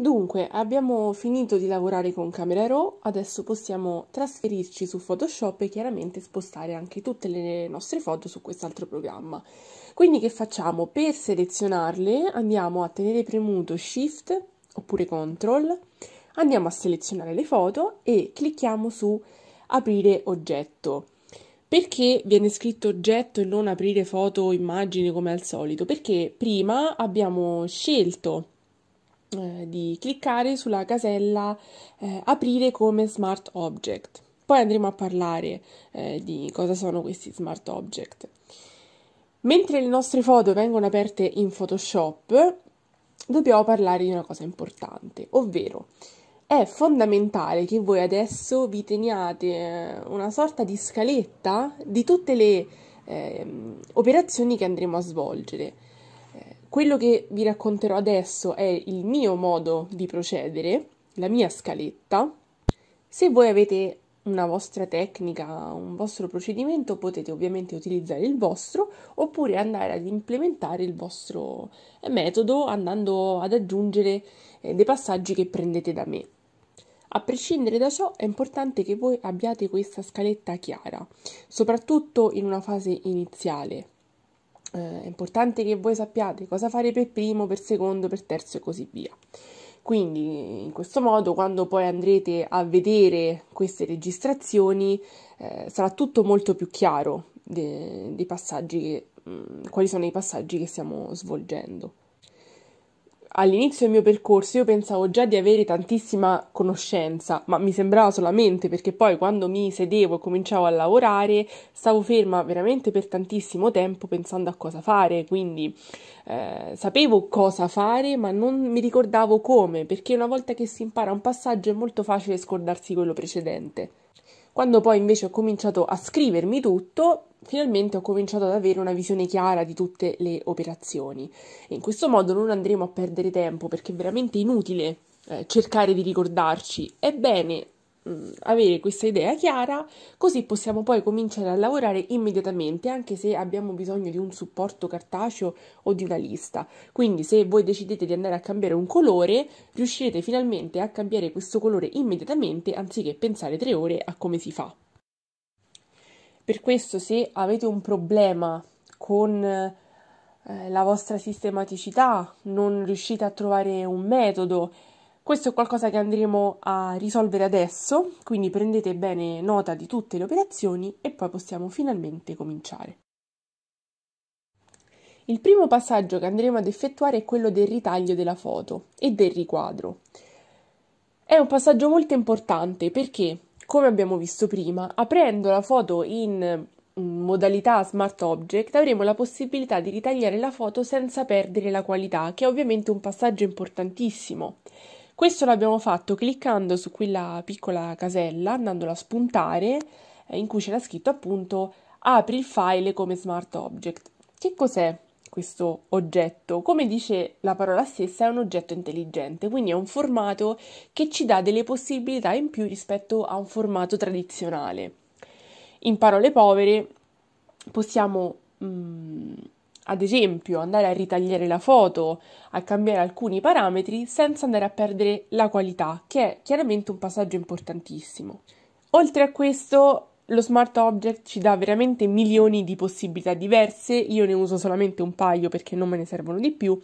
Dunque, abbiamo finito di lavorare con Camera Raw, adesso possiamo trasferirci su Photoshop e chiaramente spostare anche tutte le nostre foto su quest'altro programma. Quindi che facciamo? Per selezionarle andiamo a tenere premuto Shift oppure Ctrl, andiamo a selezionare le foto e clicchiamo su Aprire oggetto. Perché viene scritto oggetto e non aprire foto o immagine come al solito? Perché prima abbiamo scelto eh, di cliccare sulla casella eh, aprire come smart object. Poi andremo a parlare eh, di cosa sono questi smart object. Mentre le nostre foto vengono aperte in Photoshop, dobbiamo parlare di una cosa importante, ovvero è fondamentale che voi adesso vi teniate eh, una sorta di scaletta di tutte le eh, operazioni che andremo a svolgere. Quello che vi racconterò adesso è il mio modo di procedere, la mia scaletta. Se voi avete una vostra tecnica, un vostro procedimento, potete ovviamente utilizzare il vostro oppure andare ad implementare il vostro eh, metodo andando ad aggiungere eh, dei passaggi che prendete da me. A prescindere da ciò è importante che voi abbiate questa scaletta chiara, soprattutto in una fase iniziale, eh, è importante che voi sappiate cosa fare per primo, per secondo, per terzo e così via. Quindi in questo modo quando poi andrete a vedere queste registrazioni eh, sarà tutto molto più chiaro de, dei passaggi che, mh, mm, quali sono i passaggi che stiamo svolgendo all'inizio del mio percorso io pensavo già di avere tantissima conoscenza, ma mi sembrava solamente perché poi quando mi sedevo e cominciavo a lavorare stavo ferma veramente per tantissimo tempo pensando a cosa fare, quindi eh, sapevo cosa fare ma non mi ricordavo come, perché una volta che si impara un passaggio è molto facile scordarsi quello precedente. Quando poi invece ho cominciato a scrivermi tutto, finalmente ho cominciato ad avere una visione chiara di tutte le operazioni. E in questo modo non andremo a perdere tempo perché è veramente inutile eh, cercare di ricordarci. È bene mh, mm, avere questa idea chiara, così possiamo poi cominciare a lavorare immediatamente, anche se abbiamo bisogno di un supporto cartaceo o di una lista. Quindi se voi decidete di andare a cambiare un colore, riuscirete finalmente a cambiare questo colore immediatamente, anziché pensare tre ore a come si fa. Per questo se avete un problema con eh, la vostra sistematicità, non riuscite a trovare un metodo, questo è qualcosa che andremo a risolvere adesso, quindi prendete bene nota di tutte le operazioni e poi possiamo finalmente cominciare. Il primo passaggio che andremo ad effettuare è quello del ritaglio della foto e del riquadro. È un passaggio molto importante perché come abbiamo visto prima, aprendo la foto in mm, modalità Smart Object avremo la possibilità di ritagliare la foto senza perdere la qualità, che è ovviamente un passaggio importantissimo. Questo l'abbiamo fatto cliccando su quella piccola casella, andandola a spuntare, eh, in cui c'era scritto appunto apri il file come Smart Object. Che cos'è? questo oggetto. Come dice la parola stessa, è un oggetto intelligente, quindi è un formato che ci dà delle possibilità in più rispetto a un formato tradizionale. In parole povere, possiamo mh, mm, ad esempio andare a ritagliare la foto, a cambiare alcuni parametri senza andare a perdere la qualità, che è chiaramente un passaggio importantissimo. Oltre a questo, lo Smart Object ci dà veramente milioni di possibilità diverse, io ne uso solamente un paio perché non me ne servono di più,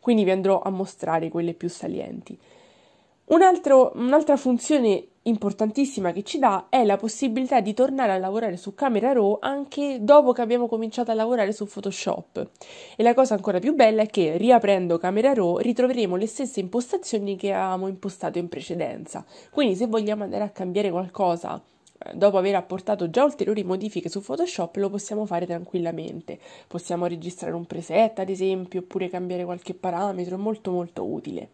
quindi vi andrò a mostrare quelle più salienti. Un altro, un'altra funzione importantissima che ci dà è la possibilità di tornare a lavorare su Camera Raw anche dopo che abbiamo cominciato a lavorare su Photoshop. E la cosa ancora più bella è che riaprendo Camera Raw ritroveremo le stesse impostazioni che avevamo impostato in precedenza. Quindi se vogliamo andare a cambiare qualcosa dopo aver apportato già ulteriori modifiche su Photoshop lo possiamo fare tranquillamente. Possiamo registrare un preset, ad esempio, oppure cambiare qualche parametro, è molto molto utile.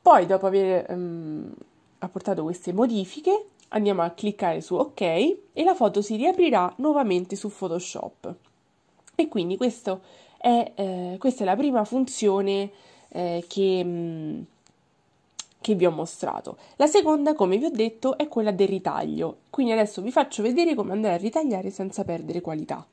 Poi, dopo aver um, apportato queste modifiche, andiamo a cliccare su OK e la foto si riaprirà nuovamente su Photoshop. E quindi è, eh, questa è la prima funzione eh, che... Um, che vi ho mostrato. La seconda, come vi ho detto, è quella del ritaglio, quindi adesso vi faccio vedere come andare a ritagliare senza perdere qualità.